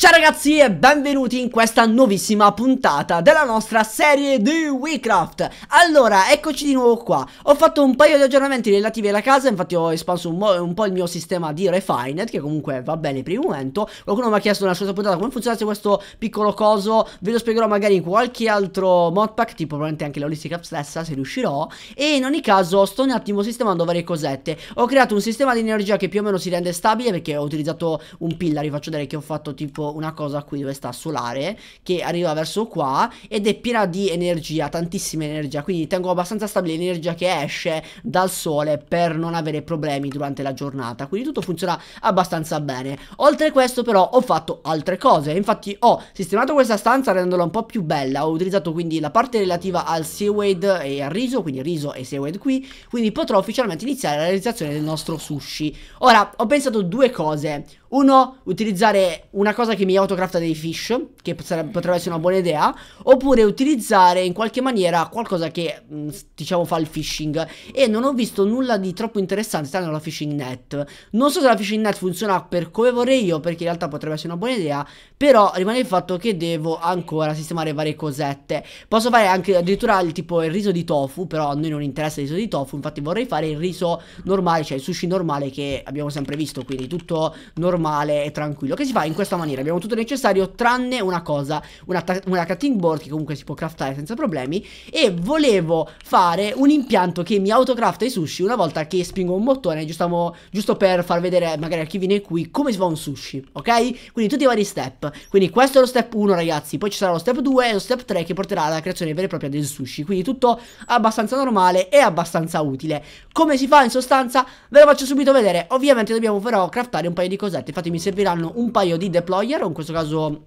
Ciao ragazzi e benvenuti in questa nuovissima puntata della nostra serie di Wecraft Allora, eccoci di nuovo qua Ho fatto un paio di aggiornamenti relativi alla casa Infatti ho espanso un, un po' il mio sistema di Refined Che comunque va bene per il momento Qualcuno mi ha chiesto nella scorsa puntata come funzionasse questo piccolo coso Ve lo spiegherò magari in qualche altro modpack Tipo probabilmente anche la Holistic App stessa se riuscirò E in ogni caso sto un attimo sistemando varie cosette Ho creato un sistema di energia che più o meno si rende stabile Perché ho utilizzato un pillar, vi faccio vedere che ho fatto tipo una cosa qui dove sta solare che arriva verso qua ed è piena di energia, tantissima energia, quindi tengo abbastanza stabile l'energia che esce dal sole per non avere problemi durante la giornata, quindi tutto funziona abbastanza bene. Oltre a questo però ho fatto altre cose, infatti ho sistemato questa stanza rendendola un po' più bella, ho utilizzato quindi la parte relativa al seaweed e al riso, quindi riso e seaweed qui, quindi potrò ufficialmente iniziare la realizzazione del nostro sushi. Ora, ho pensato due cose. Uno, utilizzare una cosa che mi autocrafta dei fish, che potrebbe essere una buona idea, oppure utilizzare in qualche maniera qualcosa che, mm, diciamo, fa il fishing. E non ho visto nulla di troppo interessante tranne la fishing net. Non so se la fishing net funziona per come vorrei io, perché in realtà potrebbe essere una buona idea, però rimane il fatto che devo ancora sistemare varie cosette. Posso fare anche addirittura il tipo il riso di tofu, però a noi non interessa il riso di tofu, infatti vorrei fare il riso normale, cioè il sushi normale che abbiamo sempre visto, quindi tutto normale normale e tranquillo Che si fa in questa maniera Abbiamo tutto il necessario tranne una cosa una, una cutting board che comunque si può craftare senza problemi E volevo fare un impianto che mi autocrafta i sushi Una volta che spingo un bottone giusto, giusto per far vedere magari a chi viene qui come si fa un sushi Ok? Quindi tutti i vari step Quindi questo è lo step 1 ragazzi Poi ci sarà lo step 2 e lo step 3 che porterà alla creazione vera e propria del sushi Quindi tutto abbastanza normale e abbastanza utile Come si fa in sostanza? Ve lo faccio subito vedere Ovviamente dobbiamo però craftare un paio di cosette scelta. Infatti mi serviranno un paio di deployer, in questo caso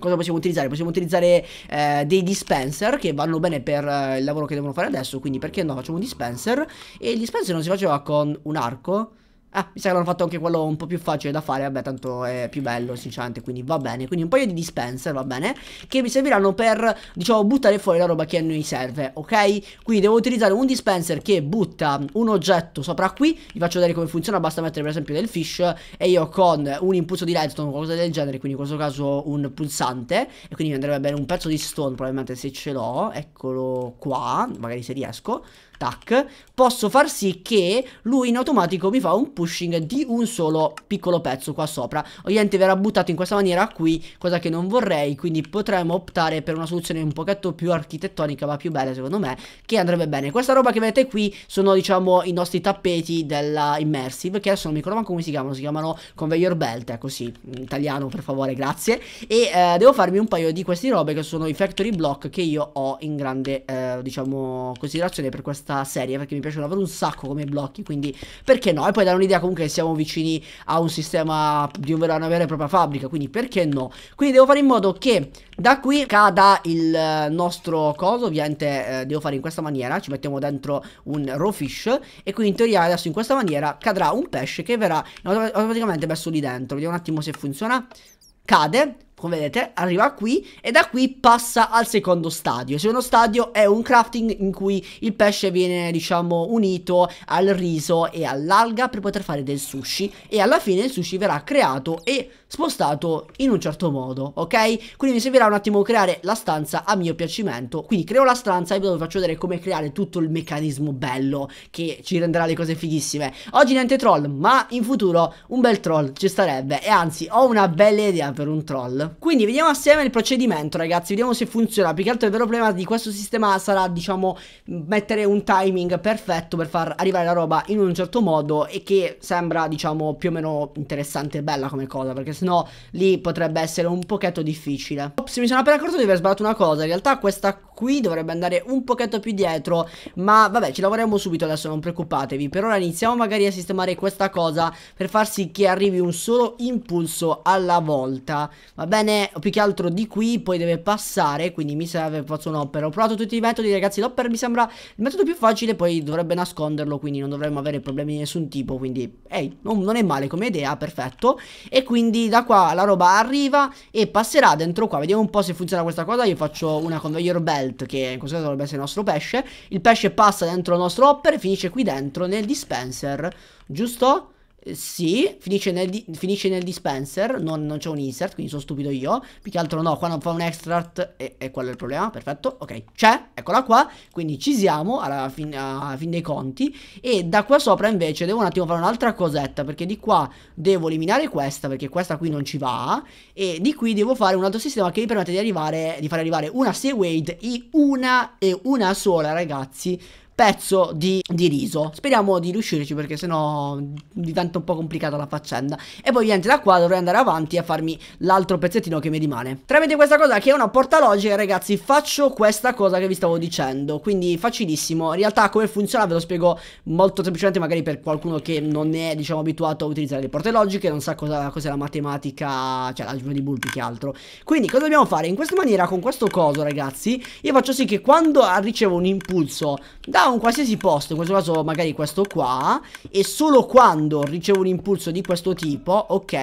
Cosa possiamo utilizzare? Possiamo utilizzare eh, dei dispenser che vanno bene per eh, il lavoro che devono fare adesso, quindi perché no? Facciamo un dispenser e il dispenser non si faceva con un arco, Ah, mi sa che hanno fatto anche quello un po' più facile da fare, vabbè, tanto è più bello, sinceramente, quindi va bene. Quindi un paio di dispenser, va bene, che mi serviranno per, diciamo, buttare fuori la roba che a noi serve, ok? Quindi devo utilizzare un dispenser che butta un oggetto sopra qui, vi faccio vedere come funziona, basta mettere per esempio del fish e io con un impulso di redstone o qualcosa del genere, quindi in questo caso un pulsante, e quindi mi andrebbe bene un pezzo di stone probabilmente se ce l'ho, eccolo qua, magari se riesco, tac, posso far sì che lui in automatico mi fa un pushing di un solo piccolo pezzo qua sopra. Ovviamente verrà buttato in questa maniera qui, cosa che non vorrei, quindi potremmo optare per una soluzione un pochetto più architettonica, ma più bella secondo me, che andrebbe bene. Questa roba che vedete qui sono diciamo i nostri tappeti della Immersive, che adesso non mi ricordo manco come si chiamano, si chiamano Conveyor Belt, è così, ecco in italiano per favore, grazie. E eh, devo farmi un paio di queste robe che sono i Factory Block che io ho in grande, eh, diciamo, considerazione per questa questa serie perché mi piace davvero un sacco come blocchi, quindi perché no? E poi dà un'idea comunque che siamo vicini a un sistema di una vera e propria fabbrica, quindi perché no? Quindi devo fare in modo che da qui cada il eh, nostro coso, ovviamente eh, devo fare in questa maniera, ci mettiamo dentro un raw fish e quindi in teoria adesso in questa maniera cadrà un pesce che verrà automaticamente messo lì dentro, vediamo un attimo se funziona, cade, come vedete, arriva qui e da qui passa al secondo stadio. Il secondo stadio è un crafting in cui il pesce viene, diciamo, unito al riso e all'alga per poter fare del sushi e alla fine il sushi verrà creato e spostato in un certo modo, ok? Quindi mi servirà un attimo creare la stanza a mio piacimento, quindi creo la stanza e vi faccio vedere come creare tutto il meccanismo bello che ci renderà le cose fighissime. Oggi niente troll, ma in futuro un bel troll ci starebbe e anzi ho una bella idea per un troll. Quindi vediamo assieme il procedimento ragazzi, vediamo se funziona, più che altro il vero problema di questo sistema sarà diciamo mettere un timing perfetto per far arrivare la roba in un certo modo e che sembra diciamo più o meno interessante e bella come cosa perché no lì potrebbe essere un pochetto difficile. Ops, mi sono appena accorto di aver sbagliato una cosa, in realtà questa qui dovrebbe andare un pochetto più dietro, ma vabbè ci lavoriamo subito adesso, non preoccupatevi. Per ora iniziamo magari a sistemare questa cosa per far sì che arrivi un solo impulso alla volta, va bene? Più che altro di qui poi deve passare, quindi mi serve, faccio un'opera. Ho provato tutti i metodi ragazzi, l'opera mi sembra il metodo più facile, poi dovrebbe nasconderlo, quindi non dovremmo avere problemi di nessun tipo, quindi ehi, hey, non, non è male come idea, perfetto. E quindi da qua la roba arriva e passerà dentro qua Vediamo un po' se funziona questa cosa Io faccio una conveyor belt che in questo caso dovrebbe essere il nostro pesce Il pesce passa dentro il nostro hopper e finisce qui dentro nel dispenser Giusto? Sì, finisce nel, finisce nel dispenser, non, non c'è un insert, quindi sono stupido io. Più che altro no, qua non fa un extract e, e quello è il problema, perfetto. Ok, c'è, eccola qua, quindi ci siamo alla fin, alla fin dei conti. E da qua sopra invece devo un attimo fare un'altra cosetta, perché di qua devo eliminare questa, perché questa qui non ci va. E di qui devo fare un altro sistema che mi permette di, arrivare, di far arrivare una Seawade, una e una sola, ragazzi pezzo di, di riso. Speriamo di riuscirci perché sennò diventa un po' complicata la faccenda. E poi niente, da qua dovrei andare avanti a farmi l'altro pezzettino che mi rimane. Tramite questa cosa che è una porta logica, ragazzi, faccio questa cosa che vi stavo dicendo. Quindi facilissimo. In realtà come funziona ve lo spiego molto semplicemente magari per qualcuno che non è, diciamo, abituato a utilizzare le porte logiche, non sa cosa, cos'è la matematica, cioè l'algebra di Bull più che altro. Quindi cosa dobbiamo fare? In questa maniera, con questo coso, ragazzi, io faccio sì che quando ricevo un impulso da un qualsiasi posto, in questo caso magari questo qua, e solo quando ricevo un impulso di questo tipo, ok,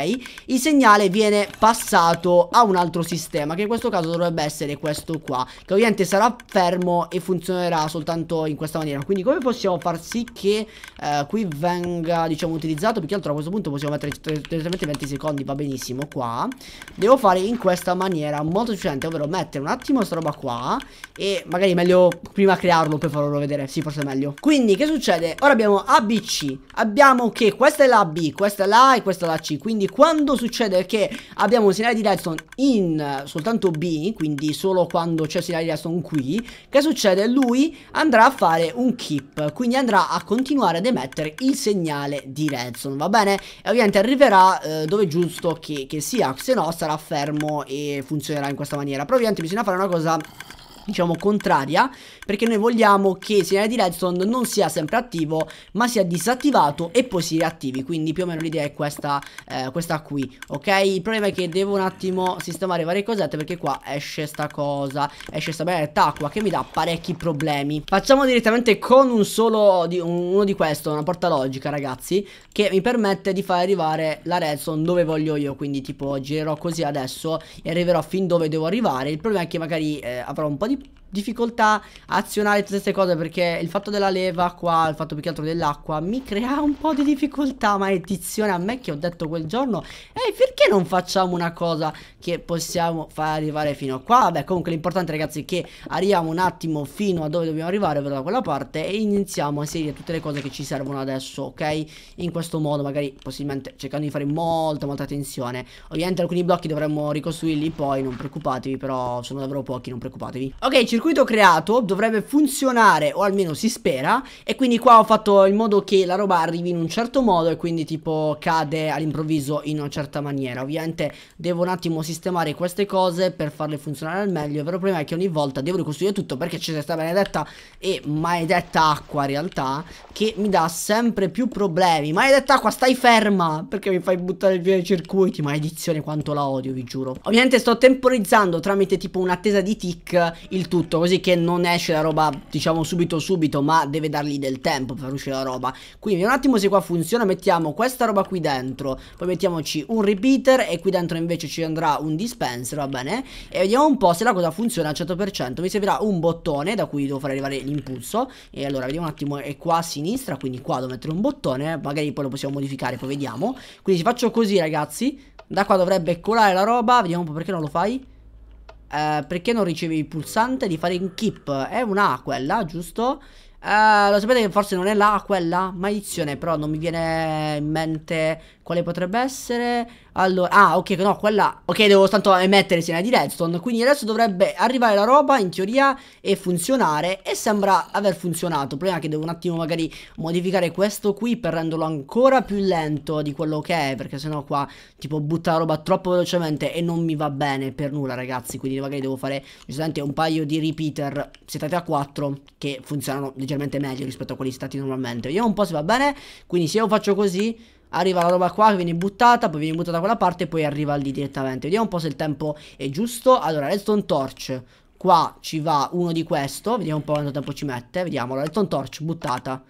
il segnale viene passato a un altro sistema, che in questo caso dovrebbe essere questo qua, che ovviamente sarà fermo e funzionerà soltanto in questa maniera. Quindi come possiamo far sì che eh, qui venga, diciamo, utilizzato? Perché altro a questo punto possiamo mettere direttamente 20 secondi, va benissimo qua. Devo fare in questa maniera molto efficiente, ovvero mettere un attimo questa roba qua e magari meglio prima crearlo per farlo vedere sì, forse è meglio. Quindi, che succede? Ora abbiamo ABC. Abbiamo che questa è la B, questa è la A e questa è la C. Quindi, quando succede che abbiamo un segnale di redstone in soltanto B, quindi solo quando c'è il segnale di redstone qui, che succede? Lui andrà a fare un keep. Quindi andrà a continuare ad emettere il segnale di redstone, va bene? E ovviamente arriverà uh, dove è giusto che, che sia, se no sarà fermo e funzionerà in questa maniera. Però ovviamente bisogna fare una cosa diciamo contraria perché noi vogliamo che il segnale di redstone non sia sempre attivo ma sia disattivato e poi si riattivi quindi più o meno l'idea è questa, eh, questa qui ok il problema è che devo un attimo sistemare varie cosette perché qua esce sta cosa esce sta benedetta acqua che mi dà parecchi problemi facciamo direttamente con un solo di, uno di questo una porta logica ragazzi che mi permette di far arrivare la redstone dove voglio io quindi tipo girerò così adesso e arriverò fin dove devo arrivare il problema è che magari eh, avrò un po' di e difficoltà a azionare tutte queste cose perché il fatto della leva qua, il fatto più che altro dell'acqua mi crea un po' di difficoltà, maledizione a me che ho detto quel giorno, ehi perché non facciamo una cosa che possiamo far arrivare fino a qua? Vabbè comunque l'importante ragazzi è che arriviamo un attimo fino a dove dobbiamo arrivare, ovvero da quella parte e iniziamo a inserire tutte le cose che ci servono adesso, ok? In questo modo magari possibilmente cercando di fare molta molta attenzione, ovviamente alcuni blocchi dovremmo ricostruirli poi, non preoccupatevi però sono davvero pochi, non preoccupatevi. Ok circa circuito creato dovrebbe funzionare, o almeno si spera, e quindi qua ho fatto in modo che la roba arrivi in un certo modo e quindi tipo cade all'improvviso in una certa maniera. Ovviamente devo un attimo sistemare queste cose per farle funzionare al meglio, il vero problema è che ogni volta devo ricostruire tutto perché c'è questa benedetta e maledetta acqua in realtà che mi dà sempre più problemi. Maledetta acqua, stai ferma! Perché mi fai buttare via i circuiti? Maledizione quanto la odio, vi giuro. Ovviamente sto temporizzando tramite tipo un'attesa di tick il tutto tutto così che non esce la roba diciamo subito subito ma deve dargli del tempo per uscire la roba quindi un attimo se qua funziona mettiamo questa roba qui dentro poi mettiamoci un repeater e qui dentro invece ci andrà un dispenser va bene e vediamo un po' se la cosa funziona al 100% mi servirà un bottone da cui devo far arrivare l'impulso e allora vediamo un attimo è qua a sinistra quindi qua devo mettere un bottone magari poi lo possiamo modificare poi vediamo quindi se faccio così ragazzi da qua dovrebbe colare la roba vediamo un po' perché non lo fai eh, perché non ricevi il pulsante di fare in keep? È una quella, giusto? Eh, lo sapete che forse non è la quella? Maledizione, però non mi viene in mente quale potrebbe essere. Allora, ah, ok, no, quella... Ok, devo tanto emettere segnali di redstone, quindi adesso dovrebbe arrivare la roba, in teoria, e funzionare, e sembra aver funzionato. Il problema è che devo un attimo magari modificare questo qui per renderlo ancora più lento di quello che è, perché sennò qua, tipo, butta la roba troppo velocemente e non mi va bene per nulla, ragazzi. Quindi magari devo fare, giustamente, un paio di repeater setati a 4, che funzionano leggermente meglio rispetto a quelli stati normalmente. Vediamo un po' se va bene, quindi se io faccio così... Arriva la roba qua viene buttata, poi viene buttata da quella parte e poi arriva lì direttamente. Vediamo un po' se il tempo è giusto. Allora, redstone torch. Qua ci va uno di questo, vediamo un po' quanto tempo ci mette. Vediamo, allora, redstone torch, buttata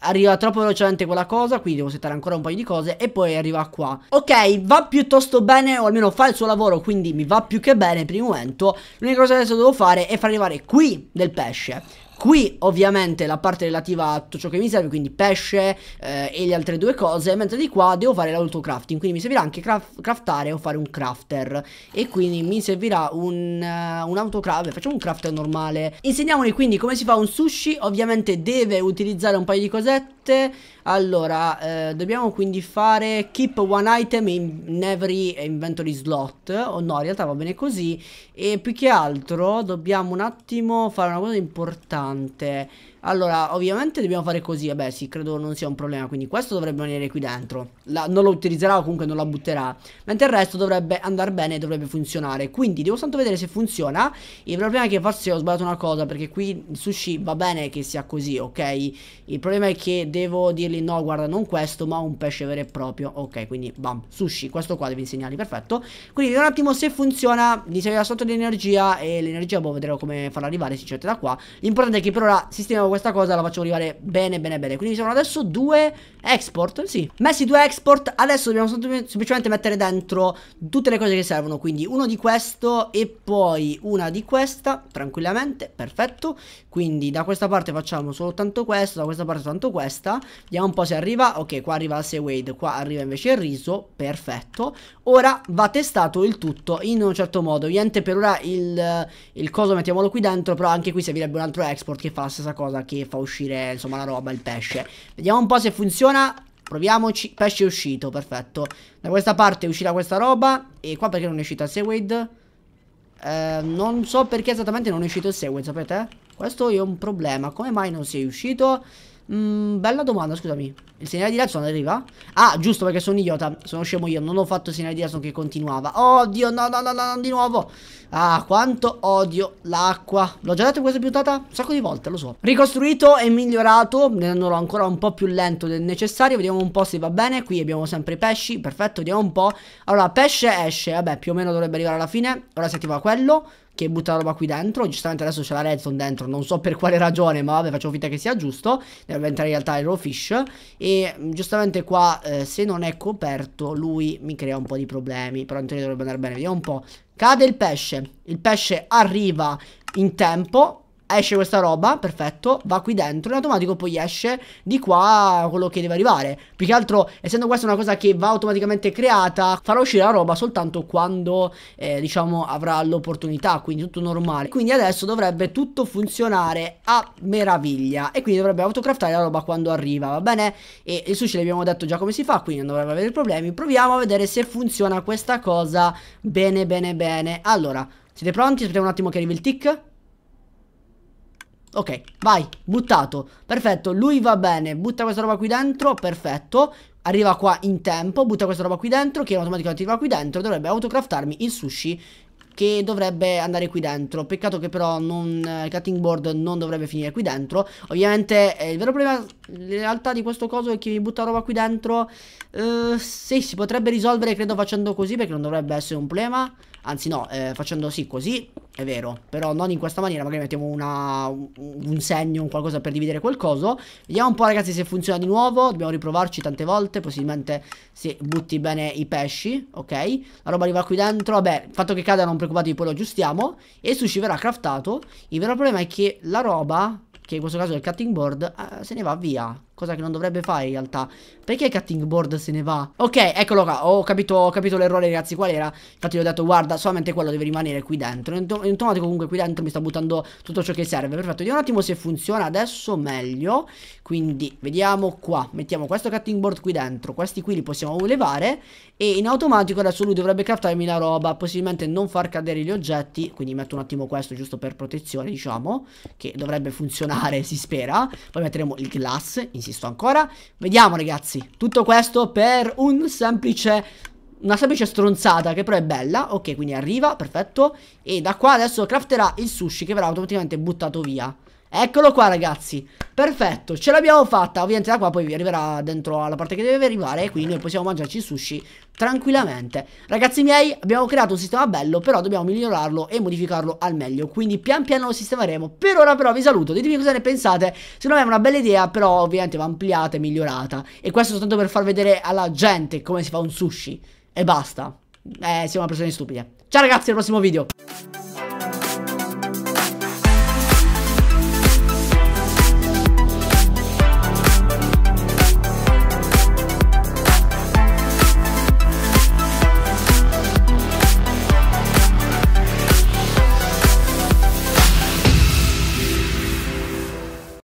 arriva troppo velocemente quella cosa, quindi devo settare ancora un paio di cose e poi arriva qua. Ok, va piuttosto bene, o almeno fa il suo lavoro, quindi mi va più che bene per il momento. L'unica cosa che adesso devo fare è far arrivare qui del pesce. Qui ovviamente la parte relativa a tutto ciò che mi serve, quindi pesce eh, e le altre due cose, mentre di qua devo fare l'autocrafting, quindi mi servirà anche craft craftare o fare un crafter e quindi mi servirà un, uh, un autocrafter, facciamo un crafter normale. Insegniamoli quindi come si fa un sushi, ovviamente deve utilizzare un paio di cosette 7 Allora, eh, dobbiamo quindi fare keep one item in every inventory slot O oh, no, in realtà va bene così E più che altro dobbiamo un attimo fare una cosa importante allora, ovviamente dobbiamo fare così. Vabbè, sì, credo non sia un problema. Quindi questo dovrebbe rimanere qui dentro. La, non lo utilizzerà o comunque non la butterà. Mentre il resto dovrebbe andare bene e dovrebbe funzionare. Quindi devo soltanto vedere se funziona. Il problema è che forse ho sbagliato una cosa. Perché qui il sushi va bene che sia così, ok? Il problema è che devo dirgli no, guarda, non questo, ma un pesce vero e proprio. Ok, quindi bam, sushi. Questo qua devi insegnargli, perfetto. Quindi vediamo un attimo se funziona. Gli serve la sorta di energia. E l'energia boh, vedrò come farla arrivare. Si cerca da qua. L'importante è che per ora sistemiamo questa cosa la facciamo arrivare bene bene bene Quindi ci sono adesso due export, sì Messi due export, adesso dobbiamo semplicemente mettere dentro tutte le cose che servono Quindi uno di questo e poi una di questa, tranquillamente, perfetto Quindi da questa parte facciamo soltanto questo, da questa parte soltanto questa Vediamo un po' se arriva, ok qua arriva la Seaweed qua arriva invece il riso, perfetto Ora va testato il tutto in un certo modo Niente per ora il, il coso mettiamolo qui dentro Però anche qui servirebbe un altro export che fa la stessa cosa che fa uscire insomma la roba, il pesce. Vediamo un po' se funziona. Proviamoci. Pesce è uscito, perfetto. Da questa parte è uscita questa roba. E qua perché non è uscita il Seaweed? Eh, non so perché esattamente non è uscito il Seaweed, sapete? Questo è un problema. Come mai non si è uscito? Mm, bella domanda, scusami. Il segnale di Hudson arriva? Ah, giusto perché sono idiota. Sono scemo io. Non ho fatto il segnale di Hudson che continuava. Oddio, no, no, no, no, di nuovo. Ah, quanto odio l'acqua. L'ho già detto in questa puntata un sacco di volte, lo so. Ricostruito e migliorato, rendendolo ancora un po' più lento del necessario. Vediamo un po' se va bene. Qui abbiamo sempre i pesci. Perfetto, vediamo un po'. Allora, pesce esce. Vabbè, più o meno dovrebbe arrivare alla fine. Ora si attiva quello che butta la roba qui dentro. Giustamente adesso c'è la redstone dentro, non so per quale ragione, ma vabbè, facciamo finta che sia giusto. Deve diventare in realtà il raw fish. E mm, giustamente qua, eh, se non è coperto, lui mi crea un po' di problemi. Però in teoria dovrebbe andare bene. Vediamo un po'. Cade il pesce. Il pesce arriva in tempo esce questa roba, perfetto, va qui dentro, in automatico poi esce di qua quello che deve arrivare. Più che altro, essendo questa una cosa che va automaticamente creata, farà uscire la roba soltanto quando, eh, diciamo, avrà l'opportunità, quindi tutto normale. Quindi adesso dovrebbe tutto funzionare a meraviglia e quindi dovrebbe autocraftare la roba quando arriva, va bene? E il sushi l'abbiamo detto già come si fa, quindi non dovrebbe avere problemi. Proviamo a vedere se funziona questa cosa bene bene bene. Allora, siete pronti? Aspettiamo un attimo che arrivi il tick. Ok, vai, buttato. Perfetto, lui va bene. Butta questa roba qui dentro, perfetto. Arriva qua in tempo, butta questa roba qui dentro, che automaticamente arriva qui dentro. Dovrebbe autocraftarmi il sushi che dovrebbe andare qui dentro Peccato che però non, eh, il cutting board non dovrebbe finire qui dentro Ovviamente eh, il vero problema in realtà di questo coso è che mi butta roba qui dentro eh, Sì, si potrebbe risolvere credo facendo così perché non dovrebbe essere un problema Anzi no, eh, facendo sì così è vero, però non in questa maniera, magari mettiamo una, un segno, un qualcosa per dividere qualcosa. Vediamo un po' ragazzi se funziona di nuovo, dobbiamo riprovarci tante volte, possibilmente se butti bene i pesci, ok? La roba arriva qui dentro, vabbè, il fatto che cada non preoccupatevi, poi lo aggiustiamo. E il sushi verrà craftato, il vero problema è che la roba, che in questo caso è il cutting board, eh, se ne va via. Cosa che non dovrebbe fare in realtà Perché cutting board se ne va? Ok, eccolo qua Ho capito, ho capito l'errore ragazzi Qual era? Infatti gli ho detto guarda solamente quello deve rimanere qui dentro In automatico comunque qui dentro mi sta buttando tutto ciò che serve Perfetto, vediamo un attimo se funziona adesso meglio Quindi vediamo qua Mettiamo questo cutting board qui dentro Questi qui li possiamo levare E in automatico adesso lui dovrebbe craftarmi la roba Possibilmente non far cadere gli oggetti Quindi metto un attimo questo giusto per protezione diciamo Che dovrebbe funzionare si spera Poi metteremo il glass insieme insisto ancora. Vediamo ragazzi, tutto questo per un semplice una semplice stronzata che però è bella Ok quindi arriva perfetto E da qua adesso crafterà il sushi che verrà automaticamente buttato via Eccolo qua ragazzi Perfetto ce l'abbiamo fatta Ovviamente da qua poi vi arriverà dentro alla parte che deve arrivare E qui noi possiamo mangiarci il sushi tranquillamente Ragazzi miei abbiamo creato un sistema bello Però dobbiamo migliorarlo e modificarlo al meglio Quindi pian piano lo sistemeremo Per ora però vi saluto Ditemi cosa ne pensate Secondo me è una bella idea Però ovviamente va ampliata e migliorata E questo soltanto per far vedere alla gente come si fa un sushi E basta eh, siamo persone stupide Ciao ragazzi al prossimo video